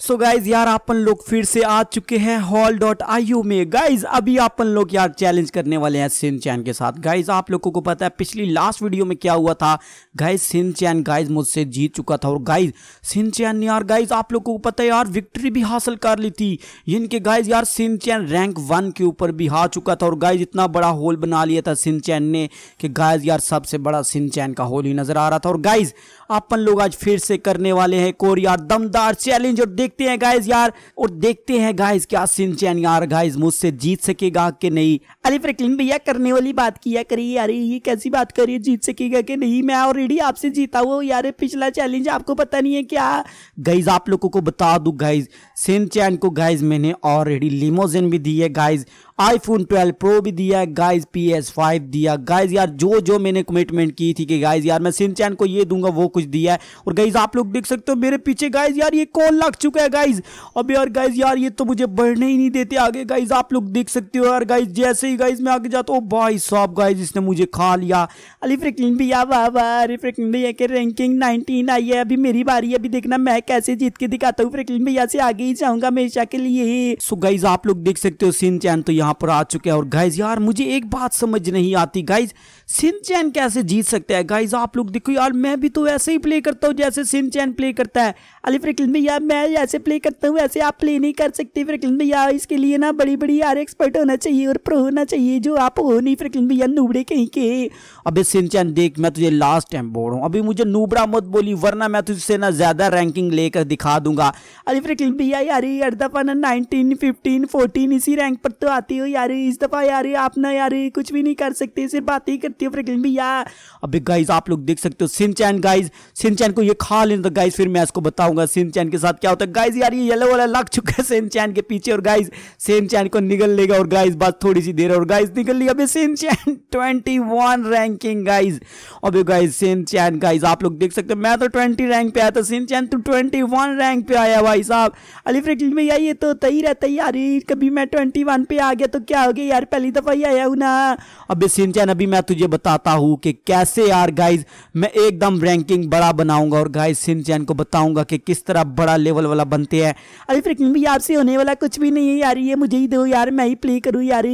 सो so guys यार अपन लोग फिर से आ चुके हैं हॉल डॉट आई यू में गाइज अभी अपन लोग यार चैलेंज करने वाले हैं सिन चैन के साथ गाइज आप लोगों को पता है पिछली लास्ट वीडियो में क्या हुआ था गाइज सिन चैन गाइज मुझसे जीत चुका था और गाइज सिन चैन ने यार गाइज आप लोगों को पता है यार विक्ट्री भी हासिल कर ली थी इनके गाइज यार सिन चैन रैंक वन के ऊपर भी हार चुका था और गाइज इतना बड़ा होल बना लिया था सिन चैन ने कि गाइज यार सबसे बड़ा सिन चैन का होल ही नजर आ रहा था और गाइज अपन लोग आज फिर से करने वाले हैं एक और यार दमदार चैलेंज और देखते हैं गाइज यार और देखते हैं गाइज क्या सिंचैन यार गाइज मुझसे जीत सकेगा कि नहीं अरे फ्रिकलिन भैया करने वाली बात किया करिए यार ये कैसी बात करिए जीत सकेगा कि नहीं मैं ऑलरेडी आपसे जीता हुआ यार पिछला चैलेंज आपको पता नहीं है क्या गाइज आप लोगों को बता दू गाइज सिंचैन को गाइज मैंने ऑलरेडी लिमोजन भी दी है guys I phone twelve pro भी दिया है गाइज पी एस फाइव दिया गाइज यार जो जो मैंने कमिटमेंट की थी कि गाइज यार मैं सिंचैन को ये दूंगा वो कुछ दिया है और गाइज आप लोग देख सकते हो मेरे पीछे गाइज यार ये कॉल लग चुका है गाइज अब यार गाइज यार ये तो मुझे बढ़ने ही नहीं देते आगे गाइज आप लोग देख सकते हो यार गाइज जैसे ही गाइज मैं आगे जाता हूँ भाई साहब गाइज इसने मुझे खा लिया अली फ्रिकलिन भी भैया वाह वाह अली फ्रिकलिन भैया के रैंकिंग नाइनटीन आई है अभी मेरी बारी अभी देखना मैं कैसे जीत के दिखाता हूँ फ्रिकलिन भैया से आगे ही जाऊंगा हमेशा के लिए सो गाइज आप लोग देख सकते हो सिन चैन तो यहाँ पर आ चुके हैं और गाइज यार मुझे एक बात समझ नहीं आती गाइज सिन चैन कैसे जीत सकते हैं गाइज आप लोग देखो यार मैं भी तो ऐसे ही प्ले करता हूँ जैसे सिन चैन प्ले करता है अली फ्रिकलिन भैया मैं ऐसे प्ले करता हूँ ऐसे आप प्ले नहीं कर सकते फ्रिकलिन भैया इसके लिए ना बड़ी बड़ी यार एक्सपर्ट होना चाहिए और प्रो होना चाहिए जो आप हो नहीं फ्रिकलिन भैया नूबड़े कहीं के अभी सिंचन देख मैं तुझे लास्ट टाइम बोल रहा हूँ अभी मुझे नूबड़ा मत बोली वरना मैं तुझसे ना ज़्यादा रैंकिंग लेकर दिखा दूंगा अरे फ्रिकलिन भैया यार हर दफ़ा ना नाइनटीन फिफ्टीन फोर्टीन इसी रैंक पर तो आती हो यार इस दफ़ा यार आप ना यार कुछ भी नहीं कर सकते सिर्फ बात ही करती हो फ्रिकलिन भैया अभी गाइज आप लोग देख सकते हो सिंचन गाइज सिंचन को ये खा लेना गाइज फिर मैं इसको बताऊंगा सिंचन के साथ क्या होता है गाइज यार ये येलो वाला लग चुका है सेन चैन के पीछे और गाइज सेन चैन को निकल लेगा और गाइज बात थोड़ी सी देर और गाइज निकल लिया अभी Shinchan twenty one ranking guys अभी गाइज सेन चैन गाइज आप लोग देख सकते हो मैं तो ट्वेंटी रैंक पे आया था सेन चैन तो ट्वेंटी वन रैंक पे आया भाई साहब अली फ्रेक्टिल में यही ये तो तही रहता है यार कभी मैं ट्वेंटी वन पे आ गया तो क्या हो गया यार पहली दफा ही आया हूँ ना अभी सेन चैन अभी मैं तुझे बताता हूँ कि कैसे यार गाइज मैं एकदम रैंकिंग बड़ा बनाऊंगा और गाइज सेन चैन को बताऊंगा कि किस तरह बड़ा लेवल वाला वाला बनते हैं अरे फिर भी यार से होने वाला कुछ भी नहीं है यार ये मुझे ही दो यार मैं ही प्ले करूँ यार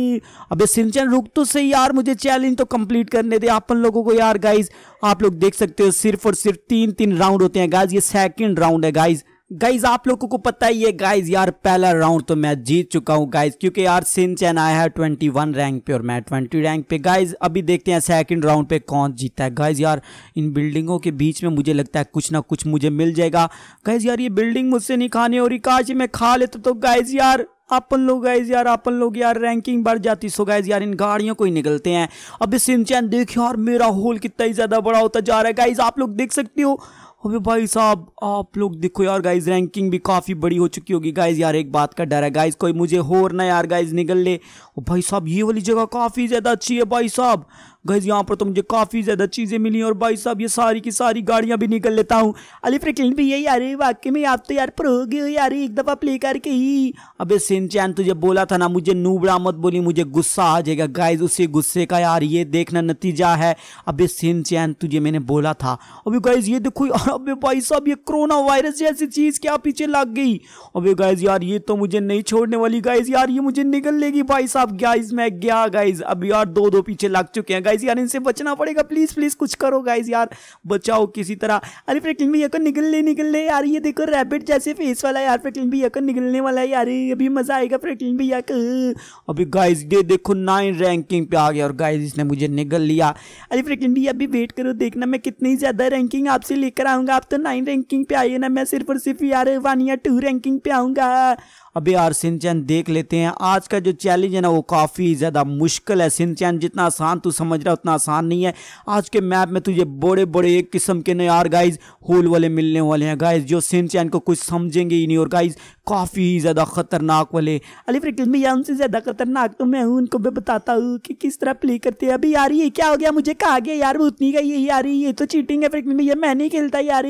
अबे सिंचन रुक तो सही यार मुझे चैलेंज तो कंप्लीट करने दे आप लोगों को यार गाइज आप लोग देख सकते हो सिर्फ और सिर्फ तीन तीन राउंड होते हैं गाइज ये सेकेंड राउंड है गाइज़ गाइज आप लोगों को पता ही है गाइज यार पहला राउंड तो मैं जीत चुका हूँ गाइज क्योंकि यार सिन चैन आया है वन रैंक पे और मैं ट्वेंटी रैंक पे गाइज अभी देखते हैं सेकंड राउंड पे कौन जीतता है गाइज यार इन बिल्डिंगों के बीच में मुझे लगता है कुछ ना कुछ मुझे मिल जाएगा गाइज यार ये बिल्डिंग मुझसे नहीं खाने और काश मैं खा लेता तो, गाइज यार अपन लोग गाइज यार अपन लोग यार रैंकिंग बढ़ जाती सो गाइज यार इन गाड़ियों को ही निकलते हैं अभी सिंचैन देखिए यार मेरा होल कितना ही ज़्यादा बड़ा होता जा रहा है गाइज आप लोग देख सकते हो अबे भाई साहब आप लोग देखो यार गाइज रैंकिंग भी काफ़ी बड़ी हो चुकी होगी गाइज यार एक बात का डर है गाइज कोई मुझे होर ना यार गाइज निकल ले ओ भाई साहब ये वाली जगह काफ़ी ज़्यादा अच्छी है भाई साहब गैस यहाँ पर तो मुझे काफ़ी ज़्यादा चीज़ें मिली और भाई साहब ये सारी की सारी गाड़ियां भी निकल लेता हूँ अली फ्रिकलिन भी यही अरे वाकई में आप तो यार पर हो गए यार एक दफ़ा प्ले करके ही अबे सिंचैन तुझे बोला था ना मुझे नूबड़ा मत बोली मुझे गुस्सा आ जाएगा गाइज उसी गुस्से का यार ये देखना नतीजा है अबे सिंचैन तुझे मैंने बोला था अभी गाइज ये देखो यार अभी भाई साहब ये कोरोना वायरस जैसी चीज़ क्या पीछे लग गई अभी गाइज यार ये तो मुझे नहीं छोड़ने वाली गाइज यार ये मुझे निकल लेगी भाई साहब गाइज मैं गया गाइज अभी यार दो दो पीछे लग चुके हैं गाइज गाइज यार इनसे बचना पड़ेगा प्लीज प्लीज कुछ करो गाइज यार बचाओ किसी तरह अरे फ्रेकलिन भी यकन निकल ले निकल ले यार ये देखो रैबिट जैसे फेस वाला यार फ्रेकलिन भी यकन निकलने वाला है यार अभी मजा आएगा फ्रेकलिन भी यक अभी गाइज ये देखो नाइन रैंकिंग पे आ गया और गाइज इसने मुझे निकल लिया अरे फ्रेकलिन भी अभी वेट करो देखना मैं कितनी ज्यादा रैंकिंग आपसे लेकर आऊंगा आप तो नाइन रैंकिंग पे आइए ना मैं सिर्फ और सिर्फ यार वन या टू रैंकिंग पे आऊंगा अभी और सिंचन देख लेते हैं आज का जो चैलेंज है ना वो काफ़ी ज़्यादा मुश्किल है सिंचन जितना आसान तू समझ रहा उतना आसान नहीं है आज के मैप में तुझे बड़े बड़े एक किस्म के नए यार गाइज होल वाले मिलने वाले हैं गाइज जो सिंचन को कुछ समझेंगे ही नहीं और गाइज काफ़ी ज़्यादा खतरनाक वाले अली फिर में यार उनसे ज़्यादा खतरनाक तो मैं हूँ उनको मैं बताता हूँ कि किस तरह प्ले करते हैं अभी यार ये क्या हो गया मुझे कहा गया यार वो उतनी का यही यार ये तो चीटिंग है फिर में ये मैं नहीं खेलता यार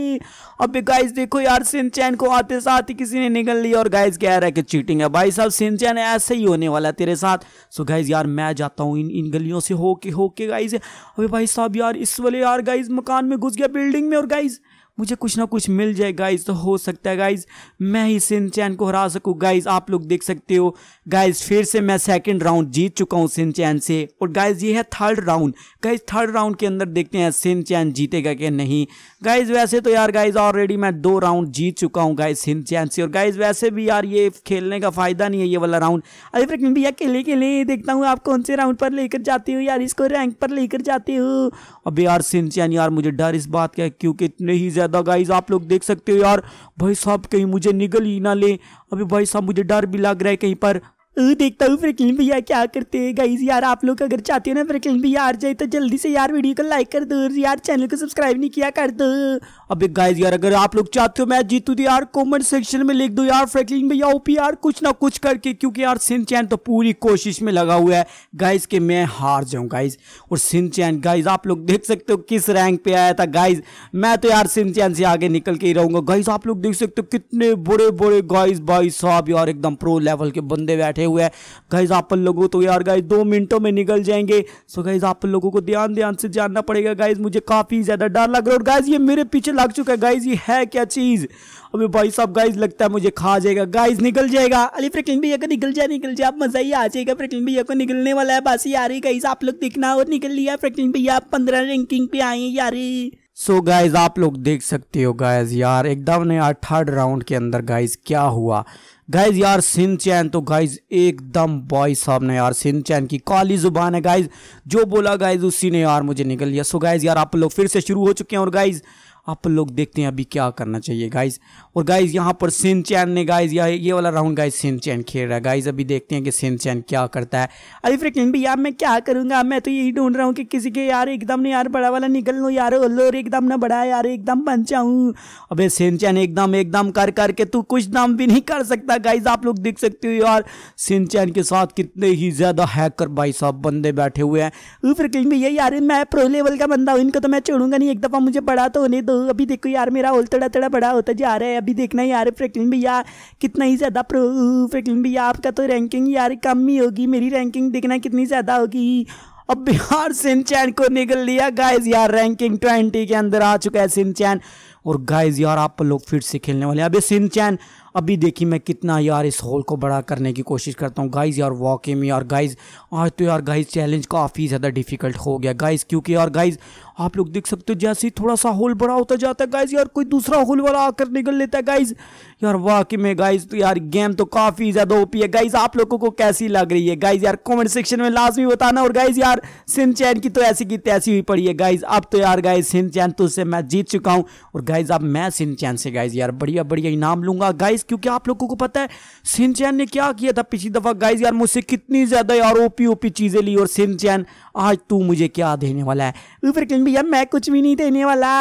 अभी गाइज देखो यार सिंचन को आते साथ ही किसी ने निकल लिया और गाइज कह रहा कि चीटिंग है भाई साहब सिंचन ऐसे ही होने वाला है तेरे साथ सो गाइज यार मैं जाता हूँ इन इन गलियों से होके होके गाइज अभी भाई साहब यार इस वाले यार गाइज मकान में घुस गया बिल्डिंग में और गाइज मुझे कुछ ना कुछ मिल जाए गाइज तो हो सकता है गाइज मैं ही चैन को हरा सकूँ गाइज आप लोग देख सकते हो गाइज फिर से मैं सेकंड राउंड जीत चुका हूँ चैन से और गाइज ये है third round guys third round के अंदर देखते हैं चैन जीतेगा कि नहीं गाइज वैसे तो यार गाइज ऑलरेडी मैं दो राउंड जीत चुका हूँ गाइज चैन से और गाइज वैसे भी यार ये खेलने का फ़ायदा नहीं है ये वाला राउंड अरे फिर भैया खेले खेले देखता हूँ आप कौन से राउंड पर लेकर जाते हो यार इसको रैंक पर लेकर जाती हूँ अब यार चैन यार मुझे डर इस बात का क्योंकि इतने ही ज़्यादा गाइज आप लोग देख सकते हो यार भाई साहब कहीं मुझे निगल ही ना ले अभी भाई साहब मुझे डर भी लग रहा है कहीं पर देखता हूँ फ्रिकलिन भैया क्या करते हैं गाइज यार आप लोग अगर चाहते हो ना फ्रिकलिन भैया हार जाए तो जल्दी से यार वीडियो को लाइक कर दो यार चैनल को सब्सक्राइब नहीं किया कर दो अबे गाइज यार अगर आप लोग चाहते हो मैं जीतू तो यार कमेंट सेक्शन में लिख दो यार फ्रिकलिन भैया ओपी यार कुछ ना कुछ करके क्योंकि यार सिंह चैन तो पूरी कोशिश में लगा हुआ है गाइज के मैं हार जाऊँ गाइज और सिंह चैन गाइज आप लोग देख सकते हो किस रैंक पे आया था गाइज मैं तो यार सिंह चैन से आगे निकल के ही रहूंगा गाइज आप लोग देख सकते हो कितने बड़े बड़े गाइज भाई साहब यार एकदम प्रो लेवल के बंदे बैठे लगे हुए हैं गाइज आप लोगों तो यार गाइज दो मिनटों में निकल जाएंगे सो गाइज आप लोगों को ध्यान ध्यान से जानना पड़ेगा गाइज मुझे काफ़ी ज़्यादा डर लग रहा है और गाइज ये मेरे पीछे लग चुका है गाइज ये है क्या चीज़ अभी भाई साहब गाइज लगता है मुझे खा जाएगा गाइज निकल जाएगा अली फ्रिकलिन भैया को निकल जाए निकल जाए आप मजा ही आ जाएगा फ्रिकलिन भैया को निकलने वाला है बस यारी गाइज आप लोग देखना और निकल लिया फ्रिकलिन भैया आप पंद्रह रैंकिंग पे आए यार सो so गाइज आप लोग देख सकते हो गाइज यार एकदम ने थर्ड राउंड के अंदर गाइज क्या हुआ गाइज यार सिंचैन तो गाइज एकदम बॉय साहब ने यार सिंचैन की काली जुबान है गाइज जो बोला गाइज उसी ने यार मुझे निकल लिया सो गाइज यार आप लोग फिर से शुरू हो चुके हैं और गाइज आप लोग देखते हैं अभी क्या करना चाहिए गाइज और गाइज यहाँ पर सिंचैन ने गाइज या ये वाला राउंड गाइज सिंचैन खेल रहा है गाइज अभी देखते हैं कि सिंचैन क्या करता है अरे फिर भी यार मैं क्या करूँगा मैं तो यही ढूंढ रहा हूँ कि किसी के यार एकदम ने यार बड़ा वाला निकल लो यार और एकदम ना बड़ा यार एकदम बन जाऊँ सिन सिंचैन एकदम एकदम कर करके तू कुछ दम भी नहीं कर सकता था गाइज आप लोग देख सकते हो यार सिंचैन के साथ कितने ही ज्यादा हैकर भाई साहब बंदे बैठे हुए हैं फिर कहीं यही यार मैं प्रो लेवल का बंदा हूँ इनको तो मैं छोड़ूंगा नहीं एक दफा मुझे बड़ा तो होने दो अभी देखो यार मेरा होल थोड़ा थोड़ा बड़ा होता जा रहा है अभी देखना यार फ्रेकलिन भैया कितना ही ज़्यादा प्रो फ्रेकलिन भैया आपका तो रैंकिंग यार कम ही होगी मेरी रैंकिंग देखना कितनी ज़्यादा होगी अब बिहार सिंचैन को निकल लिया गाइज यार रैंकिंग ट्वेंटी के अंदर आ चुका है सिंचैन और गाइज यार आप लोग फिर से खेलने वाले हैं अबे सिंचैन अभी देखिए मैं कितना यार इस होल को बड़ा करने की कोशिश करता हूँ गाइज़ यार वॉक में यार गाइज़ आज तो यार गाइज़ चैलेंज काफ़ी ज़्यादा डिफ़िकल्ट हो गया गाइज़ क्योंकि यार गाइज़ आप लोग देख सकते हो जैसे ही थोड़ा सा होल बड़ा होता जाता है गाइज़ यार कोई दूसरा होल वाला आकर निकल लेता है गाइज़ यार वाकई में गाइज़ तो यार गेम तो काफ़ी ज़्यादा ओपी है गाइज़ आप लोगों को कैसी लग रही है गाइज़ यार कमेंट सेक्शन में लाजमी बताना और गाइज़ यार चैन की तो ऐसी की तैसी हुई पड़ी है गाइज़ अब तो यार गाइज़ चैन तो उससे मैं जीत चुका हूँ और गाइज़ अब मैं चैन से गाइज़ यार बढ़िया बढ़िया इनाम लूंगा गाइज़ क्योंकि आप लोगों को पता है सिंचैन ने क्या किया था पिछली दफा गाइज यार मुझसे कितनी ज्यादा यार ओपी ओपी चीजें ली और सिंचैन आज तू मुझे क्या देने वाला है ऊपर क्लिन भैया मैं कुछ भी नहीं देने वाला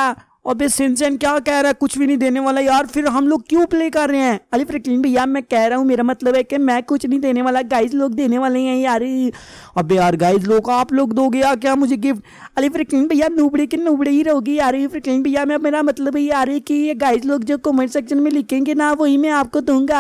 और बे सिंचन क्या कह रहा है कुछ भी नहीं देने वाला यार फिर हम लोग क्यों प्ले कर रहे हैं अली फ्रिकलिन भैया मैं कह रहा हूँ मेरा मतलब है कि मैं कुछ नहीं देने वाला गाइज लोग देने वाले हैं यार अब यार गाइज लोग आप लोग दोगे यार क्या मुझे गिफ्ट अली फ्रिकलिन भैया नूबड़े के नूबड़े ही रहोगी यार फ्रिकलिन भैया मैं मेरा मतलब आ रही कि ये गाइज लोग जो कॉमेंट सेक्शन में लिखेंगे ना वही मैं आपको दूंगा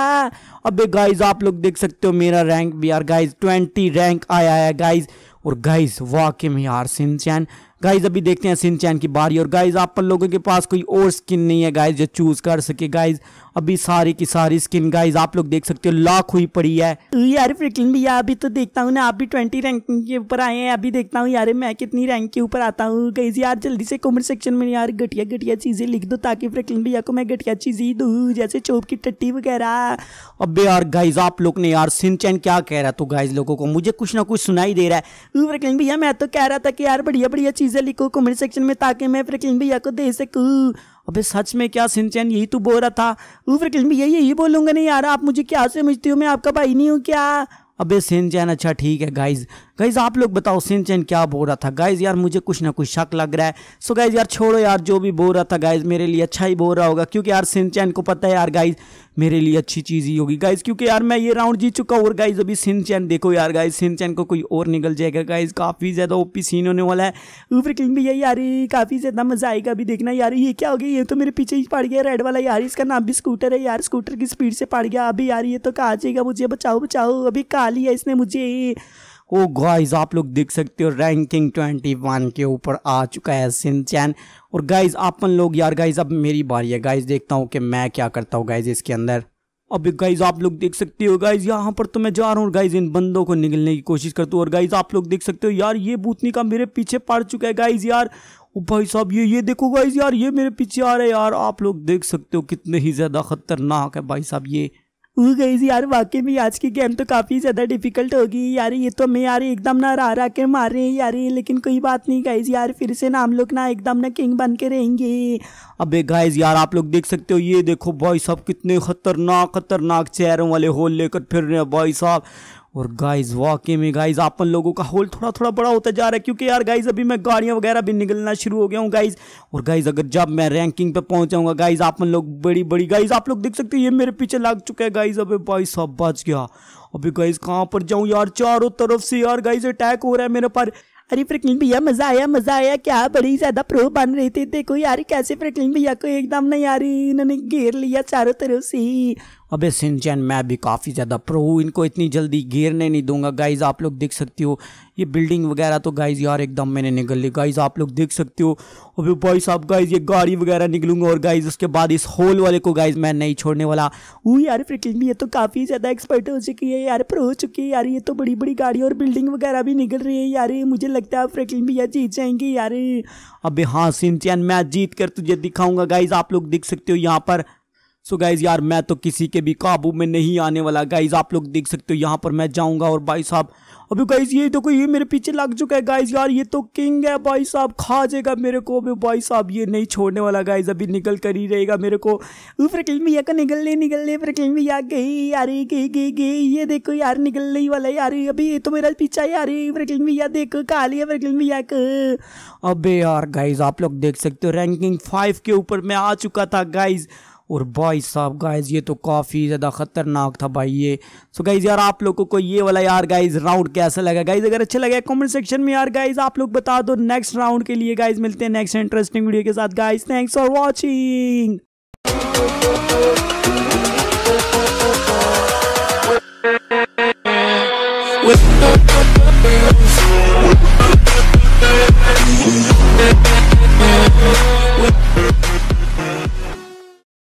अब गाइज आप लोग देख सकते हो मेरा रैंक भी यार गाइज ट्वेंटी रैंक आया है गाइज और गाइज वाकई में यार सिंचन गाइज अभी देखते हैं सिंचैन की बारी और गाइज आप पर लोगों के पास कोई और स्किन नहीं है गाइज जो चूज कर सके गाइज अभी सारी की सारी स्किन गाइज आप लोग देख सकते हो लॉक हुई पड़ी है यार फ्रिकलिन भैया अभी तो देखता हूँ ना आप भी ट्वेंटी रैंकिंग के ऊपर आए हैं अभी देखता हूँ यार मैं कितनी रैंक के ऊपर आता हूँ गाइज यार जल्दी से कॉमेंट सेक्शन में यार घटिया घटिया चीज़ें लिख दो ताकि फ्रिकिन भैया को मैं घटिया चीज़ें ही दू जैसे चोप की टट्टी वगैरह अब यार गाइज आप लोग ने यार सिंचैन क्या कह रहा तो गाइज लोगों को मुझे कुछ ना कुछ सुनाई दे रहा है फ्रिकिन भैया मैं तो कह रहा था कि यार बढ़िया बढ़िया चीज़ प्लीज लिखो कमेंट सेक्शन में ताकि मैं फ्रैंकलिन भैया को दे सकूँ अबे सच में क्या सिंचन यही तो बोल रहा था वो फ्रैंकलिन भैया यही बोलूँगा नहीं यार आप मुझे क्या समझती हो मैं आपका भाई नहीं हूँ क्या अबे सिंचन अच्छा ठीक है गाइज गाइज आप लोग बताओ सिंचन क्या बोल रहा था गाइज यार मुझे कुछ ना कुछ शक लग रहा है सो गाइज यार छोड़ो यार जो भी बोल रहा था गाइज मेरे लिए अच्छा ही बोल रहा होगा क्योंकि यार सिंचन को पता है यार गाइज मेरे लिए अच्छी चीज़ ही होगी गाइज क्योंकि यार मैं ये राउंड जीत चुका हूँ और गाइज अभी सिंचन देखो यार गाइज सिंचन को कोई और निकल जाएगा गाइज काफ़ी ज़्यादा ओ सीन होने वाला है ऊपर किंग भी यार काफ़ी ज़्यादा मज़ा आएगा अभी देखना यार ये क्या हो गया ये तो मेरे पीछे ही पड़ गया रेड वाला यार इसका नाम भी स्कूटर है यार स्कूटर की स्पीड से पड़ गया अभी यार ये तो कहा जाएगा मुझे बचाओ बचाओ अभी कहा लिया इसने मुझे ओ गाइस आप लोग देख सकते हो रैंकिंग 21 के ऊपर आ चुका है सिंचैन और गाइस अपन लोग यार गाइस अब मेरी बारी है गाइस देखता हूँ कि मैं क्या करता हूँ गाइस इसके अंदर अब गाइज आप लोग देख सकते हो गाइज यहाँ पर तो मैं जा रहा हूँ गाइज इन बंदों को निकलने की कोशिश करता हूँ और गाइज आप लोग देख सकते हो यार ये भूतनी का मेरे पीछे पड़ चुका है गाइज यार भाई साहब ये ये देखो गाइज यार ये मेरे पीछे आ रहा है यार आप लोग देख सकते हो कितने ही ज़्यादा खतरनाक है भाई साहब ये गई गई यार वाकई में आज की गेम तो काफ़ी ज़्यादा डिफिकल्ट होगी यार ये तो मैं यार एकदम ना रा रहा के मार रहे हैं यार लेकिन कोई बात नहीं गाइज यार फिर से ना हम लोग ना एकदम ना किंग बन के रहेंगे अबे गाइज यार आप लोग देख सकते हो ये देखो भाई साहब कितने खतरनाक खतरनाक चेहरों वाले होल लेकर फिर रहे हैं भाई साहब और गाइस वाकई में गाइस अपन लोगों का होल थोड़ा थोड़ा बड़ा होता जा रहा है क्योंकि यार गाइस अभी मैं गाड़ियाँ वगैरह भी निकलना शुरू हो गया हूँ गाइस और गाइस अगर जब मैं रैंकिंग पे पहुँच गाइस गाइज अपन लोग बड़ी बड़ी गाइस आप लोग देख सकते हैं ये मेरे पीछे लग चुका है गाइज अबे भाई सब बच गया अभी गाइज कहाँ पर जाऊँ यार चारों तरफ से यार गाइज अटैक हो रहा है मेरे पर अरे फ्रिकलिन भैया मजा आया मजा आया क्या बड़ी ज्यादा प्रो बन रहे थे देखो यार कैसे फ्रिकलिन भैया को एकदम नहीं आ रही इन्होंने घेर लिया चारों तरफ से अबे सिंचैन मैं भी काफ़ी ज़्यादा प्रो हूँ इनको इतनी जल्दी घेरने नहीं दूंगा गाइज आप लोग देख सकते हो ये बिल्डिंग वगैरह तो गाइज यार एकदम मैंने निकल ली गाइज आप लोग देख सकते हो अभी भाई साहब गाइज ये गाड़ी वगैरह निकलूंगा और गाइज उसके बाद इस होल वाले को गाइज मैं नहीं छोड़ने वाला वो यार फ्रिकिंग ये तो काफ़ी ज़्यादा एक्सपर्ट हो चुकी है यार प्रो हो चुकी है यार ये तो बड़ी बड़ी गाड़ी और बिल्डिंग वगैरह भी निकल रही है यार मुझे लगता है फ्रिकिंग भैया जीत जाएंगे यार अभी हाँ सिंचैन मैं जीत कर तुझे दिखाऊंगा गाइज आप लोग देख सकते हो यहाँ पर सो गाइज यार मैं तो किसी के भी काबू में नहीं आने वाला गाइज आप लोग देख सकते हो यहाँ पर मैं जाऊँगा और भाई साहब अभी गाइज ये देखो ये मेरे पीछे लग चुका है गाइज यार ये तो किंग है भाई साहब खा जाएगा मेरे को अभी भाई साहब ये नहीं छोड़ने वाला गाइज अभी निकल कर ही रहेगा मेरे को फ्रिकल में का निकल ले निकल ले फ्रिकल भी या गई यार गई गई गई ये देखो यार निकलने ही वाला यार अभी ये तो मेरा पीछा यार फ्रिकल भी या देखो खा लिया फ्रिकल भी या अभी यार गाइज आप लोग देख सकते हो रैंकिंग फाइव के ऊपर मैं आ चुका था गाइज़ और भाई साहब गाइज ये तो काफ़ी ज़्यादा ख़तरनाक था भाई ये सो गाइज यार आप लोगों को ये वाला यार गाइज राउंड कैसा लगा गाइज अगर अच्छा लगा कमेंट सेक्शन में यार गाइज आप लोग बता दो नेक्स्ट राउंड के लिए गाइज मिलते हैं नेक्स्ट इंटरेस्टिंग वीडियो के साथ गाइज थैंक्स फॉर वॉचिंग